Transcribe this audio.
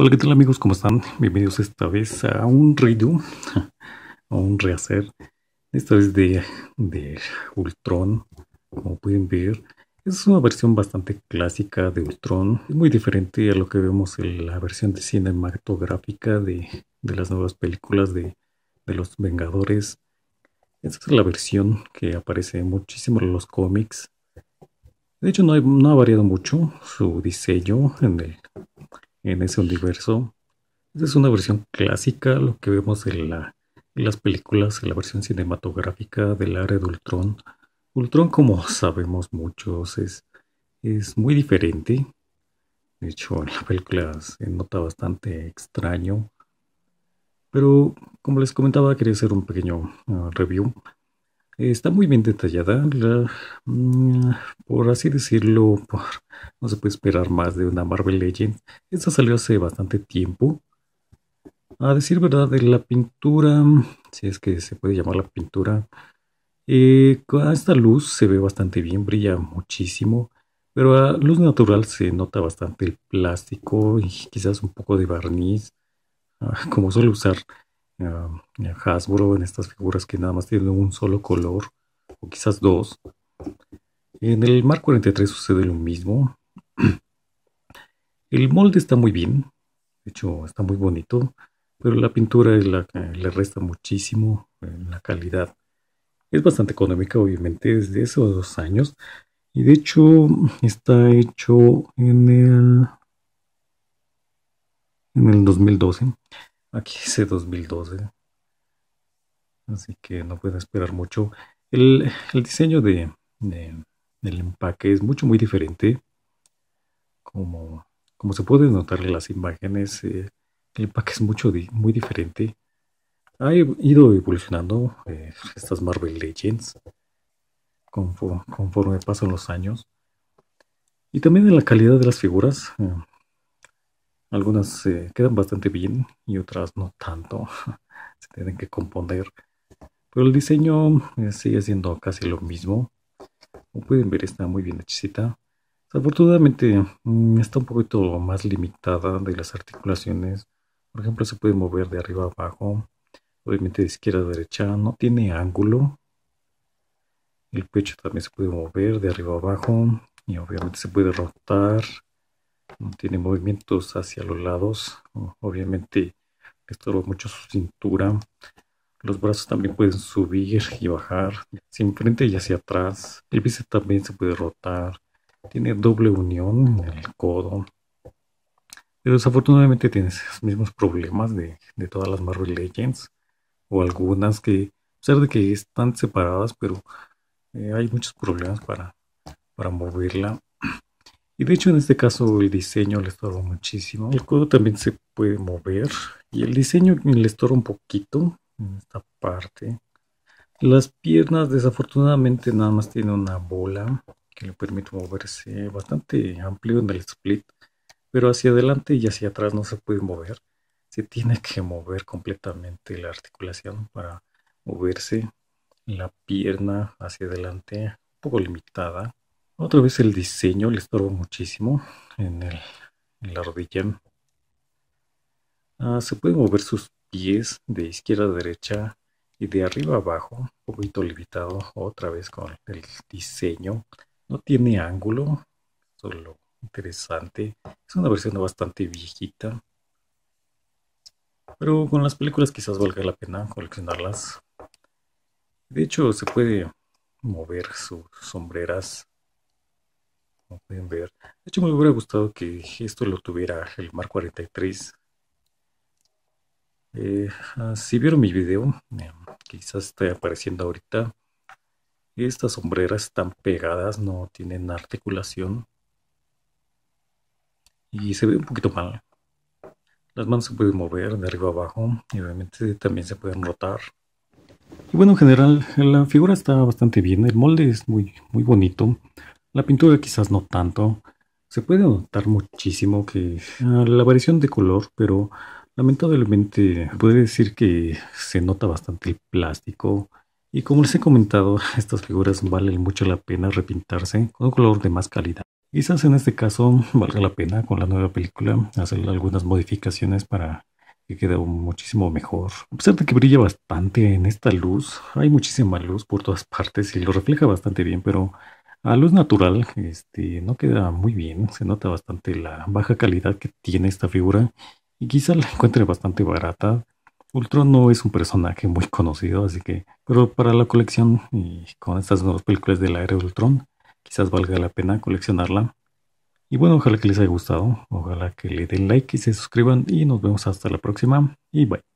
Hola, ¿qué tal amigos? ¿Cómo están? Bienvenidos esta vez a un redo, a un rehacer. Esta vez de, de Ultron, como pueden ver. Es una versión bastante clásica de Ultron. muy diferente a lo que vemos en la versión de cinematográfica de, de las nuevas películas de, de los Vengadores. Esta es la versión que aparece muchísimo en los cómics. De hecho, no, ha variado mucho su diseño en el, en ese universo. Esa es una versión clásica, lo que vemos en, la, las películas, en la versión cinematográfica del área de Ultron. Ultron, como sabemos muchos, es, es muy diferente. De hecho, en la película se nota bastante extraño. Pero, como les comentaba, quería hacer un pequeño ah, review Está muy bien detallada, mm, por así decirlo, no se puede esperar más de una Marvel Legend. Esta salió hace bastante tiempo. A decir verdad, de la pintura, si es que se puede llamar la pintura, eh, con esta luz se ve bastante bien, brilla muchísimo, pero a luz natural se nota bastante el plástico y quizás un poco de barniz, ah, como suele usar Um, Hasbro en estas figuras que nada más tienen un solo color o quizás dos. En el Mark 43 sucede lo mismo. El molde está muy bien, de hecho está muy bonito, pero la pintura es la que le resta muchísimo en eh, la calidad. Es bastante económica, obviamente, desde esos dos años. Y de hecho está hecho en el, en el 2012. Aquí dice 2012. Así que no puedo esperar mucho. El, diseño de, de, del empaque es mucho, muy diferente. Como, como se pueden notar en las imágenes, eh, el empaque es mucho, muy diferente. Ha ido evolucionando eh, estas Marvel Legends conforme, pasan los años. Y también en la calidad de las figuras. Eh, algunas se quedan bastante bien y otras no tanto. se tienen que componer. Pero el diseño eh, sigue siendo casi lo mismo. Como pueden ver, está muy bien hechicita. Desafortunadamente mm, está un poquito más limitada de las articulaciones. Por ejemplo, se puede mover de arriba a abajo. Obviamente de izquierda a derecha. No tiene ángulo. El pecho también se puede mover de arriba a abajo. Y obviamente se puede rotar tiene movimientos hacia los lados, obviamente estorba mucho su cintura. Los brazos también pueden subir y bajar hacia enfrente y hacia atrás. El bíceps también se puede rotar. Tiene doble unión en el codo. Pero desafortunadamente tiene los mismos problemas de, todas las Marvel Legends. O algunas que, a pesar de que están separadas, pero eh, hay muchos problemas para, para moverla. Y de hecho en este caso el diseño le estorba muchísimo. El codo también se puede mover y el diseño le estorba un poquito en esta parte. Las piernas desafortunadamente nada más tiene una bola que le permite moverse bastante amplio en el split. Pero hacia adelante y hacia atrás no se puede mover. Se tiene que mover completamente la articulación para moverse. La pierna hacia adelante, un poco limitada otra vez el diseño le estorba muchísimo en, el, la rodilla. Ah, se puede mover sus pies de izquierda a derecha y de arriba a abajo, un poquito limitado otra vez con el diseño. No tiene ángulo, solo interesante. Es una versión bastante viejita. Pero con las películas quizás valga la pena coleccionarlas. De hecho, se puede mover sus sombreras como pueden ver. De hecho, me hubiera gustado que esto lo tuviera el Mar 43. Eh, ah, si vieron mi video, eh, quizás esté apareciendo ahorita. Estas sombreras están pegadas, no tienen articulación. Y se ve un poquito mal. Las manos se pueden mover de arriba abajo y obviamente también se pueden rotar. Y bueno, en general la figura está bastante bien, el molde es muy, muy bonito. La pintura quizás no tanto. Se puede notar muchísimo que ah, la variación de color, pero lamentablemente puede decir que se nota bastante el plástico. Y como les he comentado, estas figuras valen mucho la pena repintarse con un color de más calidad. Quizás en este caso valga la pena con la nueva película hacer algunas modificaciones para que quede muchísimo mejor. A que brilla bastante en esta luz, hay muchísima luz por todas partes y lo refleja bastante bien, pero a luz natural, este, no queda muy bien, se nota bastante la baja calidad que tiene esta figura y quizá la encuentre bastante barata. Ultron no es un personaje muy conocido, así que, pero para la colección y con estas nuevas películas del aire de Ultron, quizás valga la pena coleccionarla. Y bueno, ojalá que les haya gustado, ojalá que le den like y se suscriban y nos vemos hasta la próxima y bye.